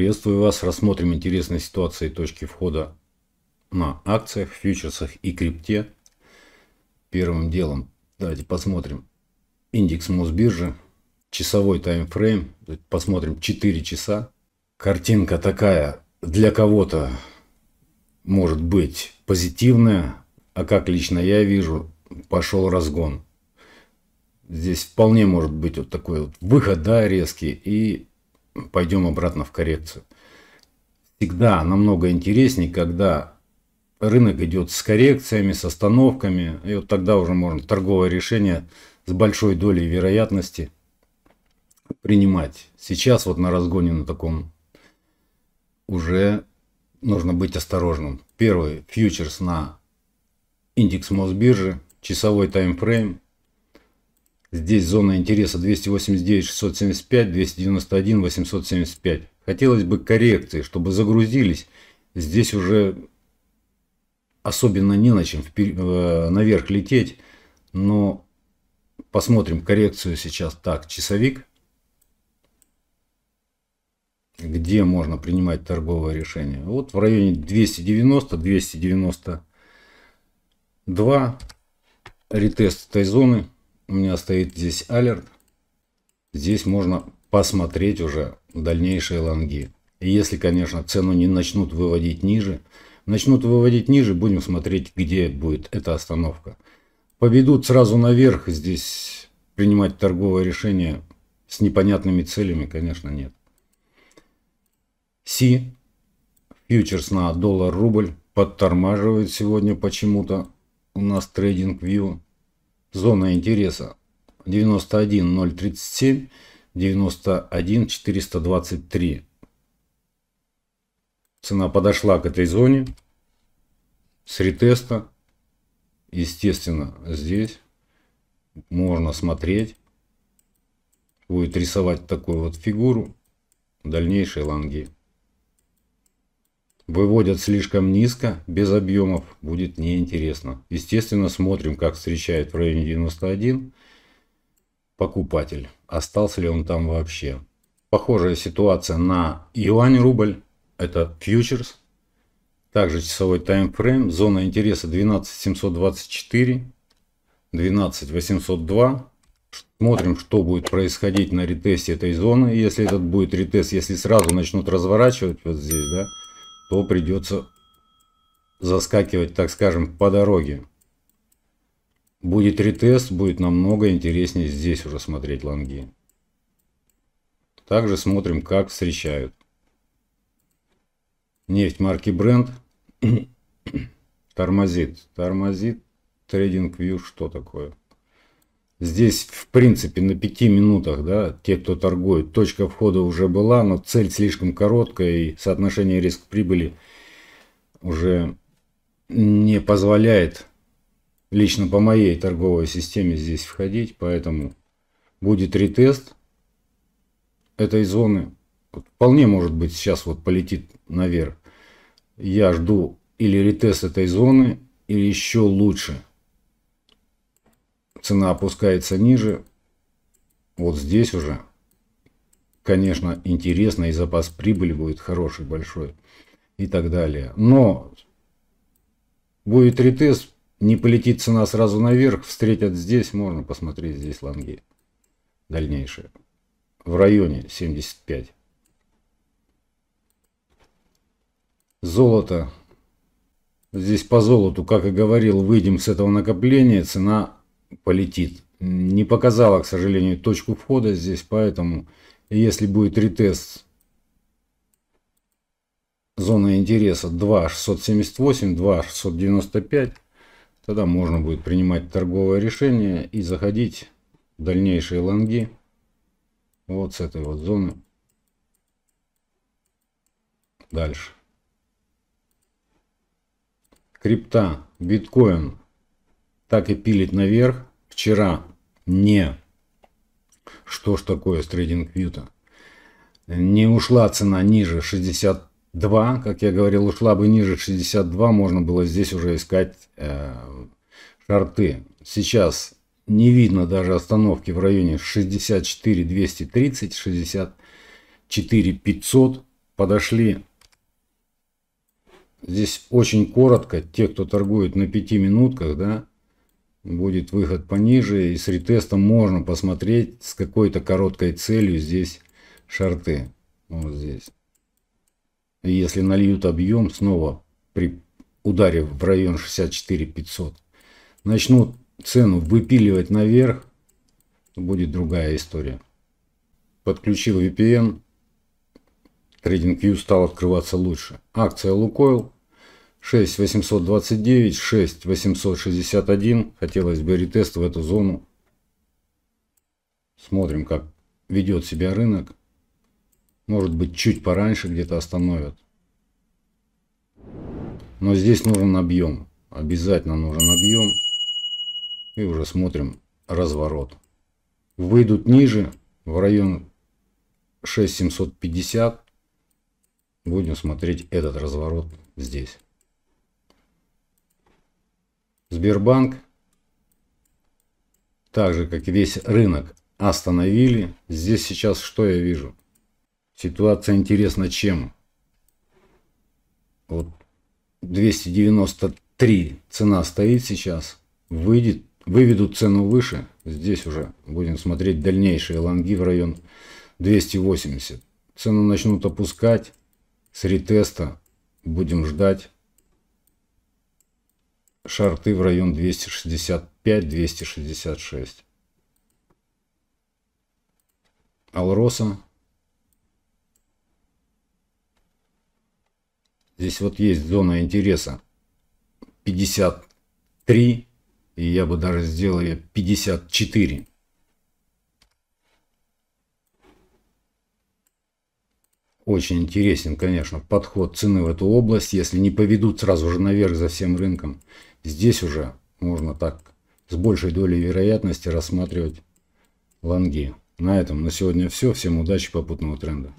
Приветствую вас. Рассмотрим интересные ситуации точки входа на акциях, фьючерсах и крипте. Первым делом давайте посмотрим индекс Мосбиржи, часовой таймфрейм. Посмотрим 4 часа. Картинка такая для кого-то может быть позитивная, а как лично я вижу, пошел разгон. Здесь вполне может быть вот такой вот выход, да, резкий, и пойдем обратно в коррекцию. Всегда намного интереснее, когда рынок идет с коррекциями, с остановками, и вот тогда уже можно торговое решение с большой долей вероятности принимать. Сейчас вот на разгоне на таком уже нужно быть осторожным. Первый фьючерс на индекс Мосбиржи, часовой таймфрейм Здесь зона интереса 289 675, 291 875. Хотелось бы коррекции, чтобы загрузились. Здесь уже особенно не на чем э, наверх лететь. Но посмотрим коррекцию сейчас. Так, часовик. Где можно принимать торговое решение? Вот в районе 290-292. Ретест этой зоны у меня стоит здесь алерт. Здесь можно посмотреть уже дальнейшие лонги. И если, конечно, цену не начнут выводить ниже, начнут выводить ниже, будем смотреть, где будет эта остановка. Поведут сразу наверх, здесь принимать торговое решение с непонятными целями, конечно, нет. Си, фьючерс на доллар-рубль, подтормаживает сегодня почему-то у нас трейдинг-вью. Зона интереса 91037, 91423. Цена подошла к этой зоне. С ретеста, естественно, здесь можно смотреть. Будет рисовать такую вот фигуру. дальнейшей лонги. Выводят слишком низко, без объемов, будет неинтересно. Естественно, смотрим, как встречает в районе 91 покупатель. Остался ли он там вообще. Похожая ситуация на юань-рубль. Это фьючерс. Также часовой таймфрейм. Зона интереса 12724, 12802. Смотрим, что будет происходить на ретесте этой зоны. Если этот будет ретест, если сразу начнут разворачивать вот здесь, да, то придется заскакивать, так скажем, по дороге. Будет ретест, будет намного интереснее здесь уже смотреть лонги. Также смотрим, как встречают. Нефть марки Brent тормозит. Тормозит. Трейдинг View что такое? Здесь, в принципе, на пяти минутах, да, те, кто торгует. Точка входа уже была, но цель слишком короткая и соотношение риск-прибыли уже не позволяет лично по моей торговой системе здесь входить. Поэтому будет ретест этой зоны. Вполне может быть сейчас вот полетит наверх. Я жду или ретест этой зоны, или еще лучше – Цена опускается ниже. Вот здесь уже. Конечно, интересно, и запас прибыли будет хороший, большой. И так далее. Но будет ретест, не полетит цена сразу наверх, встретят здесь, можно посмотреть здесь лонги дальнейшие. В районе 75. Золото. Здесь по золоту, как и говорил, выйдем с этого накопления, цена полетит. Не показала, к сожалению, точку входа здесь, поэтому если будет ретест зоны интереса 2,678, 2,695, тогда можно будет принимать торговое решение и заходить в дальнейшие лонги вот с этой вот зоны дальше. Крипта, биткоин так и пилить наверх. Вчера не, что ж такое с трейдинг вьюта, не ушла цена ниже 62, как я говорил, ушла бы ниже 62, можно было здесь уже искать э, шарты. Сейчас не видно даже остановки в районе 64 230, 64 500 подошли. Здесь очень коротко, те, кто торгует на 5 минутках, да, будет выход пониже, и с ретестом можно посмотреть с какой-то короткой целью здесь шарты. Вот здесь. И если нальют объем, снова при ударе в район 64 500, начнут цену выпиливать наверх, будет другая история. Подключил VPN, TradingView стал открываться лучше. Акция Лукойл 6 829, 6 861. Хотелось бы ретест в эту зону. Смотрим, как ведет себя рынок. Может быть, чуть пораньше где-то остановят. Но здесь нужен объем. Обязательно нужен объем. И уже смотрим разворот. Выйдут ниже, в район 6750. Будем смотреть этот разворот здесь. Сбербанк, так же как и весь рынок, остановили. Здесь сейчас что я вижу? Ситуация интересна чем? Вот 293 цена стоит сейчас. Выйдет, выведут цену выше. Здесь уже будем смотреть дальнейшие лонги в район 280. Цену начнут опускать. С ретеста будем ждать шарты в район 265-266. Алроса. Здесь вот есть зона интереса 53, и я бы даже сделал ее 54. Очень интересен, конечно, подход цены в эту область, если не поведут сразу же наверх за всем рынком. Здесь уже можно так с большей долей вероятности рассматривать лонги. На этом на сегодня все. Всем удачи, попутного тренда.